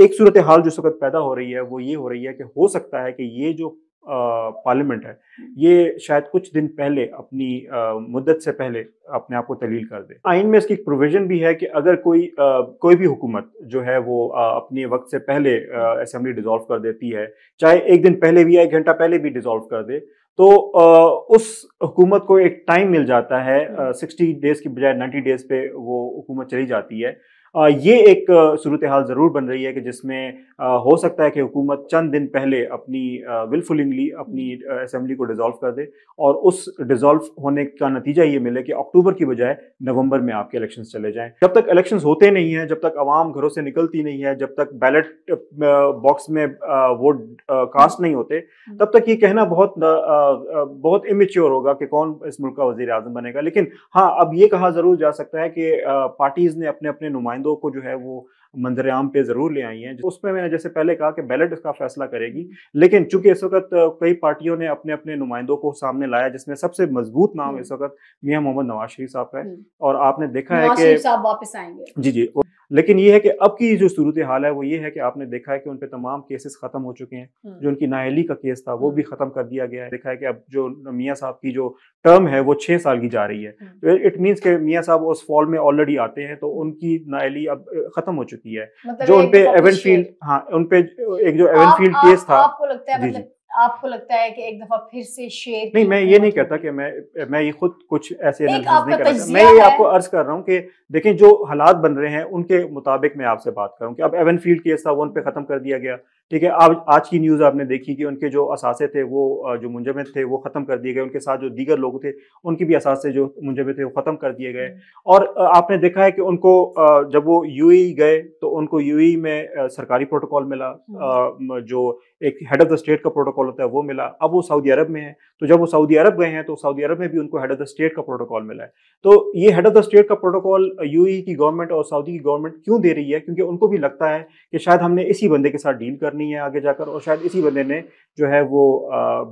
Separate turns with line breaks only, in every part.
एक सूरत हाल जो वक्त पैदा हो रही है वो ये हो रही है कि हो सकता है कि ये जो पार्लियामेंट है ये शायद कुछ दिन पहले अपनी मुद्दत से पहले अपने आप को तलील कर दे आइन में इसकी एक प्रोविज़न भी है कि अगर कोई आ, कोई भी हुकूमत जो है वो आ, अपने वक्त से पहले असम्बली डिज़ोल्व कर देती है चाहे एक दिन पहले भी या एक घंटा पहले भी डिज़ोल्व कर दे तो उस हुकूमत को एक टाइम मिल जाता है सिक्सटी डेज़ की बजाय नाइन्टी डेज़ पे वो हुकूमत चली जाती है ये एक सूरत हाल ज़रूर बन रही है कि जिसमें हो सकता है कि हुकूमत चंद दिन पहले अपनी विलफुलिंगली अपनी असम्बली को डिज़ोल्व कर दे और उस डिज़ोल्व होने का नतीजा ये मिले कि अक्टूबर की बजाय नवंबर में आपके इलेक्शन चले जाएं जब तक इलेक्शन होते नहीं हैं जब तक आवाम घरों से निकलती नहीं है जब तक बैलेट बॉक्स में वोट कास्ट नहीं होते हम्म। तब तक ये कहना बहुत बहुत इमेच्योर होगा कि कौन इस मुल्क का वजी अजम बनेगा लेकिन हाँ अब ये कहा ज़रूर जा सकता है कि पार्टीज़ ने अपने अपने नुमाइंदे नुमाइंदों को जो है वो मंजरेआम पे ज़रूर ले आई हैं उसमें मैंने जैसे पहले कहा कि बैलेट इसका फैसला करेगी लेकिन चूंकि इस वक्त कई पार्टियों ने अपने अपने नुमाइंदों को सामने लाया जिसमें सबसे मजबूत नाम हम्म। इस वक्त मियाँ मोहम्मद नवाज शरीफ साहब का है हम्म। और आपने देखा है कि वापस आएंगे जी जी लेकिन ये है कि अब की जो सूरत हाल है वो ये है कि आपने देखा है कि उन पर तमाम केसेस खत्म हो चुके हैं हम्म। जो उनकी नाहली का केस था वो भी हम्म। खत्म कर दिया गया है देखा है कि अब जो मियाँ साहब की जो टर्म है वो छः साल की जा रही है हम्म। तो इट मीन्स के मियाँ साहब उस फॉल में ऑलरेडी आते हैं तो उनकी नाहली अब खत्म हो चुकी है मतलब जो उनपे एवनफील्ड हाँ उनपे एक जो एवनफील्ड केस था आपको लगता है मतलब आपको लगता है कि एक दफा फिर से शेयर नहीं मैं ये नहीं कहता कि मैं मैं ये खुद कुछ ऐसे नहीं कर रहा मैं ये आपको अर्ज कर रहा हूँ कि देखें जो हालात बन रहे हैं उनके मुताबिक मैं आपसे बात करूँ कि अब एवन फील्ड केस था वो उन पर ख़त्म कर दिया गया ठीक है आज आज की न्यूज़ आपने देखी कि उनके जो असासे थे वो जो मुंजमद थे वो ख़त्म कर दिए गए उनके साथ जो दीगर लोग थे उनकी भी असासे जो मुंजमद थे वो ख़त्म कर दिए गए हम्म। और आपने देखा है कि उनको जब वो यूएई e e गए तो उनको यूएई e में सरकारी प्रोटोकॉल मिला हम्म। जो एक हेड ऑफ द स्टेट का प्रोटोकॉल होता है वो मिला अब वो सऊदी अरब में है तो जब वो सऊदी अरब गए हैं तो सऊदी अरब में भी उनको हेड ऑफ द स्टेट का प्रोटोकॉल मिला है तो ये हेड ऑफ द स्टेट का प्रोटोकॉल यू e की गवर्नमेंट और सऊदी की गवर्नमेंट क्यों दे रही है क्योंकि उनको भी लगता है कि शायद हमने इसी बंदे के साथ डील करनी है आगे जाकर और शायद इसी बंदे ने जो है वो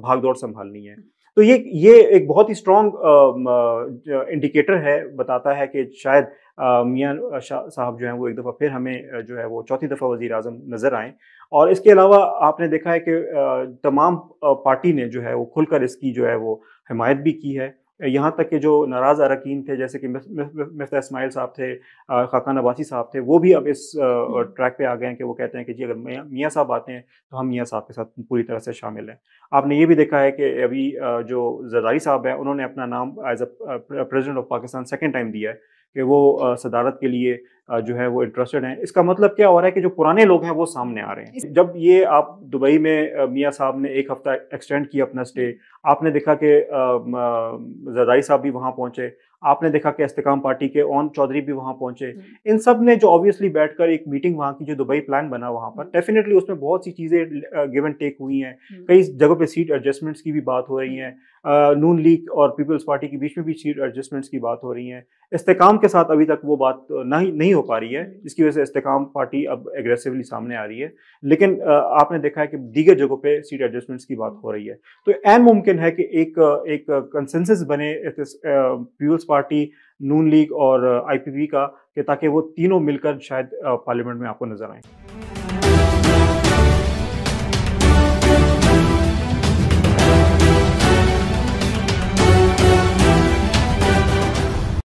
भागदौड़ संभालनी है तो ये ये एक बहुत ही स्ट्रॉन्ग इंडिकेटर है बताता है कि शायद मियाँ साहब जो हैं वो एक दफ़ा फिर हमें जो है वो चौथी दफ़ा वज़ी अजम नज़र आएँ और इसके अलावा आपने देखा है कि तमाम पार्टी ने जो है वो खुलकर इसकी जो है वो हमायत भी की है यहाँ तक के जो नाराज़ अरकान थे जैसे कि मफ्ता इसमाइल साहब थे खाकान अब्बासी साहब थे वो भी अब इस ट्रैक पे आ गए हैं कि वो कहते हैं कि जी अगर मियाँ साहब आते हैं तो हम मियाँ साहब के साथ पूरी तरह से शामिल हैं आपने ये भी देखा है कि अभी जो जरदारी साहब हैं उन्होंने अपना नाम as a president of Pakistan second time दिया है कि वो सदारत के लिए जो है वो इंटरेस्टेड हैं इसका मतलब क्या हो रहा है कि जो पुराने लोग हैं वो सामने आ रहे हैं जब ये आप दुबई में मियाँ साहब ने एक हफ्ता एक्सटेंड किया अपना स्टे आपने देखा कि जदाई साहब भी वहाँ पहुँचे आपने देखा कि इस्तेकाम पार्टी के ओन चौधरी भी वहां पहुंचे हम्म। इन सब ने जो ऑब्वियसली बैठकर एक मीटिंग वहां की जो दुबई प्लान बना वहां पर डेफिनेटली हम्म। उसमें बहुत सी चीजें गिव एंड टेक हुई हैं हम्म। कई जगह पे सीट एडजस्टमेंट्स की भी बात हो रही है नून लीग और पीपल्स पार्टी के बीच में भी सीट एडजस्टमेंट्स की बात हो रही है इस्तेकाम के साथ अभी तक वो बात नहीं नहीं हो पा रही है जिसकी वजह से इस्तेकाम पार्टी अब एग्रेसिवली सामने आ रही है लेकिन आपने देखा है कि दीगर जगहों पे सीट एडजस्टमेंट्स की बात हो रही है तो एन मुमकिन है कि एक एक कंसेंसस बने पीपल्स पार्टी नून लीग और आईपीपी का कि ताकि वो तीनों मिलकर शायद पार्लियामेंट में आपको नजर आए